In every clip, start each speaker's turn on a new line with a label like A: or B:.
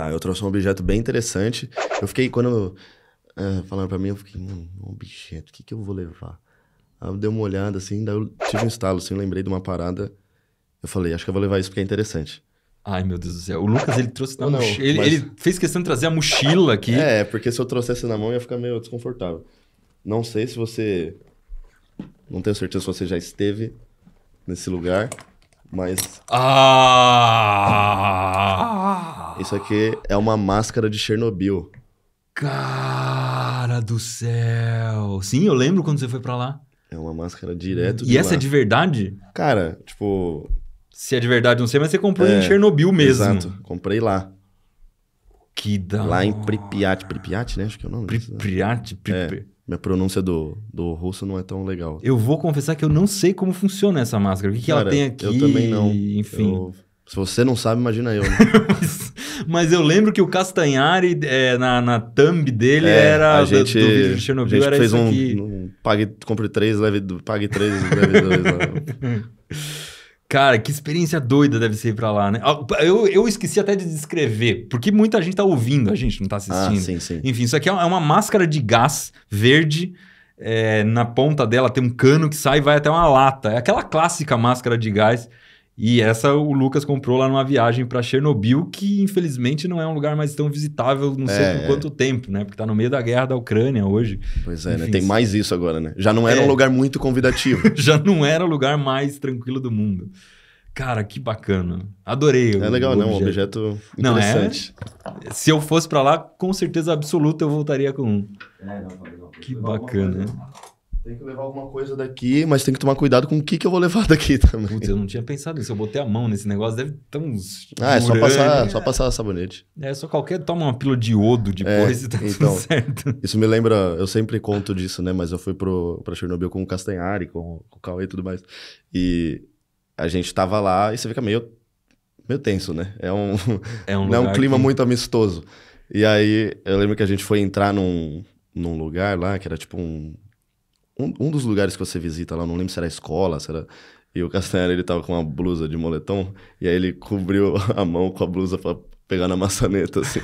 A: Tá, eu trouxe um objeto bem interessante. Eu fiquei, quando uh, falaram pra mim, eu fiquei, hum, um objeto, o que, que eu vou levar? Aí eu dei uma olhada assim, daí eu tive um instalo, assim, lembrei de uma parada. Eu falei, acho que eu vou levar isso porque é interessante. Ai, meu Deus
B: do céu. O Lucas, ele trouxe na não, mochila. Ele, mas... ele,
A: fez questão de trazer a mochila aqui. É, porque se eu trouxesse na mão ia ficar meio desconfortável. Não sei se você. Não tenho certeza se você já esteve nesse lugar, mas.
B: Ah! Isso
A: aqui é uma máscara de Chernobyl.
B: Cara do céu! Sim, eu lembro quando você foi para lá. É uma máscara direto de E essa é lá. é de verdade? Cara, tipo... Se é de verdade, não sei, mas você comprou é, em Chernobyl mesmo. Exato, comprei lá.
A: Que da Lá em Pripyat, Pripyat, né? Acho que é o nome. Pripyat, né? Pripyat. É, minha pronúncia do, do russo não é tão legal. Eu
B: vou confessar que eu não sei como funciona essa máscara. O que, Cara, que ela tem aqui? Eu também não.
A: Enfim. Eu... Se você não sabe, imagina eu. Né?
B: Mas eu lembro que o Castanhari, é, na, na thumb dele, é, era a gente, do, do vídeo de Chernobyl, a gente era fez isso um, aqui. Um, pague,
A: compre três, leve,
B: pague três, leve dois. Né? Cara, que experiência doida deve ser ir pra lá, né? Ah, eu, eu esqueci até de descrever, porque muita gente tá ouvindo, a gente não tá ah, assistindo. Ah, sim, sim. Enfim, isso aqui é, é uma máscara de gás verde. É, na ponta dela tem um cano que sai e vai até uma lata. É aquela clássica máscara de gás e essa o Lucas comprou lá numa viagem para Chernobyl, que infelizmente não é um lugar mais tão visitável, não é, sei por quanto tempo, né? Porque tá no meio da guerra da Ucrânia hoje. Pois é, né? Enfim, né? Tem mais isso agora, né? Já não era é. um lugar muito convidativo. Já não era o lugar mais tranquilo do mundo. Cara, que bacana. Adorei. É legal, não? Né? Um objeto interessante. Não, é... Se eu fosse para lá, com certeza absoluta eu voltaria com um. É, não, não, não, que
A: bacana.
B: Tem que levar alguma coisa daqui, mas tem que tomar cuidado com o que, que eu vou levar daqui também. Putz, eu não tinha pensado nisso. Eu botei a mão nesse negócio, deve ter uns. Ah, é só passar, é. só passar sabonete.
A: É, só qualquer toma uma pílula de iodo depois é, e tá então, tudo certo. Isso me lembra, eu sempre conto disso, né? Mas eu fui pro, pra Chernobyl com o Castanhari, com, com o Cauê e tudo mais. E a gente tava lá e você fica meio, meio tenso, né? É um, é um, é um clima que... muito amistoso. E aí eu lembro que a gente foi entrar num, num lugar lá que era tipo um um, um dos lugares que você visita lá, não lembro se era escola, se era... E o Castanheira, ele tava com uma blusa de moletom, e aí ele cobriu a mão com a blusa pra pegar na
B: maçaneta, assim.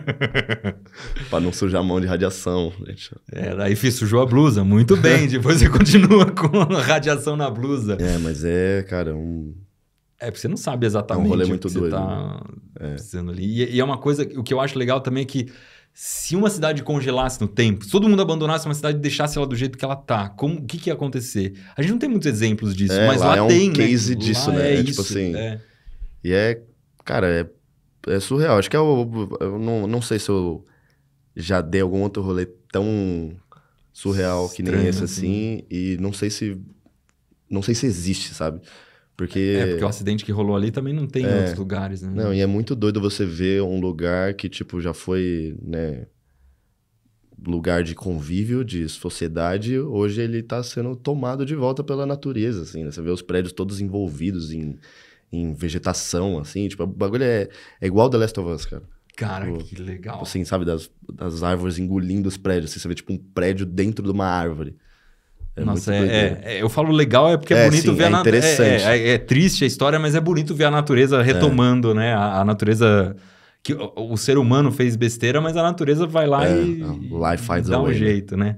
A: pra não sujar a mão de radiação, gente.
B: É, daí sujou a blusa, muito bem. Depois você continua com a radiação na blusa. É, mas é, cara, um... É, porque você não sabe exatamente é um rolê muito o que doido, você tá né? É. ali. E, e é uma coisa, o que eu acho legal também é que se uma cidade congelasse no tempo, se todo mundo abandonasse uma cidade e deixasse ela do jeito que ela tá, como, o que, que ia acontecer? A gente não tem muitos exemplos disso, é, mas lá, lá é um tem, né? case né? disso, lá né? É, é tipo isso, assim. É.
A: E é, cara, é, é surreal. Acho que eu, é eu não, não sei se eu já dei algum outro rolê tão surreal Estranho, que nem esse assim, assim, e não sei se não sei se existe, sabe? Porque... É, é, porque o
B: acidente que rolou ali também não tem é, em outros lugares, né? Não, e
A: é muito doido você ver um lugar que, tipo, já foi, né? Lugar de convívio, de sociedade, hoje ele está sendo tomado de volta pela natureza, assim, né? Você vê os prédios todos envolvidos em, em vegetação, assim, tipo, o bagulho é, é igual The Last of Us, cara. Cara, tipo, que legal. Assim, sabe, das, das árvores engolindo os prédios, assim, você vê, tipo, um
B: prédio dentro de uma árvore. É Nossa, é, é, né? é, eu falo legal é porque é, é bonito sim, ver a é natureza. É, triste a história, mas é bonito ver a natureza retomando, né? A, a, natureza. que o, o, ser humano fez besteira, mas a natureza vai lá e. Lá faz dá um né? jeito, né?